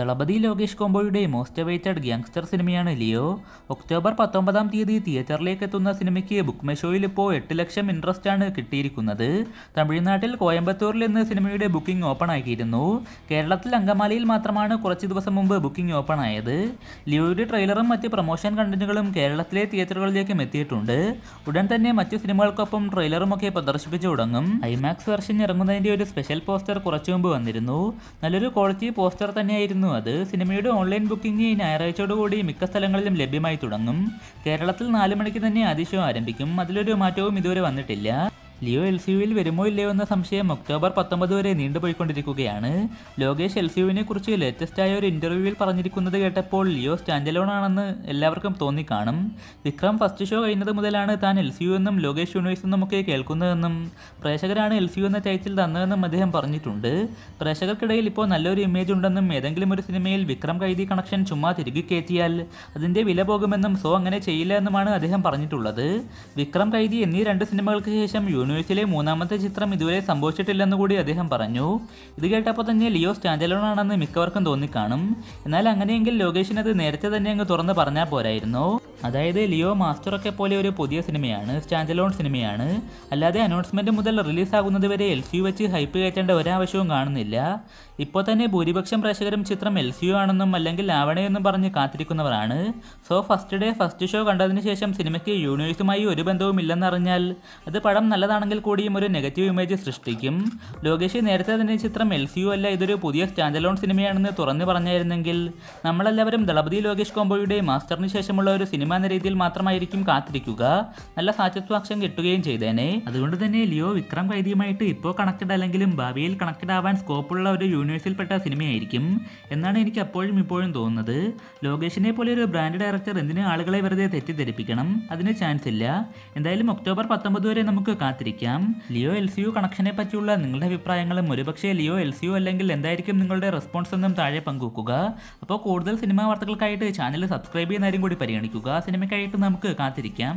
ദളപതി ലോകേഷ് കോംബോയുടെ most awaited gangster സിനിമയാണ് Leo October പത്തൊമ്പതാം തീയതി തിയേറ്ററിലേക്ക് എത്തുന്ന സിനിമയ്ക്ക് ബുക്ക് മെഷോയിൽ ഇപ്പോൾ എട്ട് ലക്ഷം ഇൻട്രസ്റ്റ് ആണ് കിട്ടിയിരിക്കുന്നത് തമിഴ്നാട്ടിൽ കോയമ്പത്തൂരിൽ നിന്ന് സിനിമയുടെ ബുക്കിംഗ് ഓപ്പൺ ആക്കിയിരുന്നു കേരളത്തിൽ അങ്കമാലിയിൽ മാത്രമാണ് കുറച്ച് ദിവസം മുമ്പ് ബുക്കിംഗ് ഓപ്പൺ ആയത് ലിയോയുടെ ട്രെയിലറും മറ്റ് പ്രൊമോഷൻ കണ്ടന്റുകളും കേരളത്തിലെ തിയേറ്ററുകളിലേക്കും എത്തിയിട്ടുണ്ട് ഉടൻ തന്നെ മറ്റു സിനിമകൾക്കൊപ്പം ട്രെയിലറുമൊക്കെ പ്രദർശിപ്പിച്ചു തുടങ്ങും ഐമാക്സ് വെർഷൻ ഇറങ്ങുന്നതിൻ്റെ ഒരു സ്പെഷ്യൽ പോസ്റ്റർ കുറച്ചു മുമ്പ് വന്നിരുന്നു നല്ലൊരു ക്വാളിറ്റി പോസ്റ്റർ തന്നെയായിരുന്നു പറയുന്നു അത് സിനിമയുടെ ഓൺലൈൻ ബുക്കിംഗ് ഞായറാഴ്ചയോടുകൂടി മിക്ക സ്ഥലങ്ങളിലും ലഭ്യമായി തുടങ്ങും കേരളത്തിൽ നാലു മണിക്ക് തന്നെ ആദ്യ ആരംഭിക്കും അതിലൊരു മാറ്റവും ഇതുവരെ വന്നിട്ടില്ല ലിയോ എൽ സി യുവിൽ വരുമോ ഇല്ലയോ എന്ന സംശയം ഒക്ടോബർ പത്തൊമ്പത് വരെ നീണ്ടുപോയിക്കൊണ്ടിരിക്കുകയാണ് ലോകേഷ് എൽ സി യുവിനെ കുറിച്ച് ലേറ്റസ്റ്റായ ഒരു ഇൻ്റർവ്യൂവിൽ പറഞ്ഞിരിക്കുന്നത് കേട്ടപ്പോൾ ലിയോ സ്റ്റാൻഡലോൺ ആണെന്ന് എല്ലാവർക്കും തോന്നിക്കാണും വിക്രം ഫസ്റ്റ് ഷോ കഴിഞ്ഞത് മുതലാണ് താൻ എൽ സി യു എന്നും ലോകേഷ് യൂണിവേഴ്സ് എന്നുമൊക്കെ കേൾക്കുന്നതെന്നും പ്രേക്ഷകരാണ് എൽ സി യു എന്ന ടൈറ്റിൽ തന്നതെന്നും അദ്ദേഹം പറഞ്ഞിട്ടുണ്ട് പ്രേക്ഷകർക്കിടയിൽ ഇപ്പോൾ നല്ലൊരു ഇമേജ് ഉണ്ടെന്നും ഏതെങ്കിലും ഒരു സിനിമയിൽ വിക്രം കൈതി കണക്ഷൻ ചുമ്മാ തിരികെ കയറ്റിയാൽ അതിൻ്റെ വില പോകുമെന്നും സോ അങ്ങനെ ചെയ്യില്ല എന്നുമാണ് അദ്ദേഹം പറഞ്ഞിട്ടുള്ളത് വിക്രം കൈതി എന്നീ രണ്ട് സിനിമകൾക്ക് ശേഷം യൂണിവേഴ്സ് യൂണിവേഴ്സിലെ മൂന്നാമത്തെ ചിത്രം ഇതുവരെ സംഭവിച്ചിട്ടില്ലെന്ന് കൂടി അദ്ദേഹം പറഞ്ഞു ഇത് കേട്ടപ്പോൾ തന്നെ ലിയോ ആണെന്ന് മിക്കവർക്കും തോന്നിക്കാണും എന്നാൽ അങ്ങനെയെങ്കിൽ അത് നേരത്തെ തന്നെ അങ്ങ് തുറന്ന് പറഞ്ഞാൽ പോരായിരുന്നു അതായത് ലിയോ മാസ്റ്ററൊക്കെ പോലെ ഒരു പുതിയ സിനിമയാണ് സ്റ്റാൻഡലോൺ സിനിമയാണ് അല്ലാതെ അനൗൺസ്മെന്റ് മുതൽ റിലീസാകുന്നത് വരെ എൽ സി വെച്ച് ഹൈപ്പ് കയറ്റേണ്ട ഒരാവശ്യവും കാണുന്നില്ല ഇപ്പോൾ തന്നെ ഭൂരിപക്ഷം പ്രേക്ഷകരും ചിത്രം എൽ സി യു ആണെന്നും അല്ലെങ്കിൽ ആവണയെന്നും പറഞ്ഞ് കാത്തിരിക്കുന്നവരാണ് so first day first show കണ്ടതിന് ശേഷം സിനിമയ്ക്ക് യൂണിവേഴ്സുമായി ഒരു ബന്ധവും ഇല്ലെന്നറിഞ്ഞാൽ അത് പടം നല്ലതാണെങ്കിൽ കൂടിയും ഒരു നെഗറ്റീവ് ഇമേജ് സൃഷ്ടിക്കും ലോകേഷ് നേരത്തെ തന്നെ ചിത്രം എൽ സി യു അല്ല ഇതൊരു പുതിയ സ്റ്റാൻഡലോൺ സിനിമയാണെന്ന് തുറന്നു പറഞ്ഞായിരുന്നെങ്കിൽ നമ്മളെല്ലാവരും ദളപതി ലോകേഷ് കോംബോയുടെ മാസ്റ്ററിന് ശേഷമുള്ള ഒരു സിനിമ സിനിമ എന്ന രീതിയിൽ മാത്രമായിരിക്കും കാത്തിരിക്കുക നല്ല സാറ്റിസ്ഫാക്ഷൻ കിട്ടുകയും ചെയ്തേനെ അതുകൊണ്ട് തന്നെ ലിയോ വിക്രം കൈദിയുമായിട്ട് ഇപ്പോൾ കണക്റ്റഡ് അല്ലെങ്കിലും ഭാവിയിൽ കണക്റ്റഡ് ആവാൻ സ്കോപ്പുള്ള ഒരു യൂണിവേഴ്സിൽപ്പെട്ട സിനിമയായിരിക്കും എന്നാണ് എനിക്ക് അപ്പോഴും ഇപ്പോഴും തോന്നുന്നത് ലോകേഷിനെ പോലെ ഒരു ബ്രാൻഡ് ഡയറക്ടർ എന്തിനു ആളുകളെ വെറുതെ തെറ്റിദ്ധരിപ്പിക്കണം അതിന് ചാൻസ് ഇല്ല എന്തായാലും ഒക്ടോബർ പത്തൊമ്പത് വരെ നമുക്ക് കാത്തിരിക്കാം ലിയോ എൽ സി യു കണക്ഷനെ പറ്റിയുള്ള നിങ്ങളുടെ അഭിപ്രായങ്ങളും ഒരുപക്ഷെ ലിയോ എൽ സി യു അല്ലെങ്കിൽ എന്തായിരിക്കും നിങ്ങളുടെ റെസ്പോൺസ് എന്നും താഴെ പങ്കുവെക്കുക അപ്പോൾ കൂടുതൽ സിനിമാ വാർത്തകൾക്കായിട്ട് ചാനൽ സബ്സ്ക്രൈബ് ചെയ്യുന്നതായും കൂടി പരിഗണിക്കുക സിനിമയ്ക്കായിട്ട് നമുക്ക് കാത്തിരിക്കാം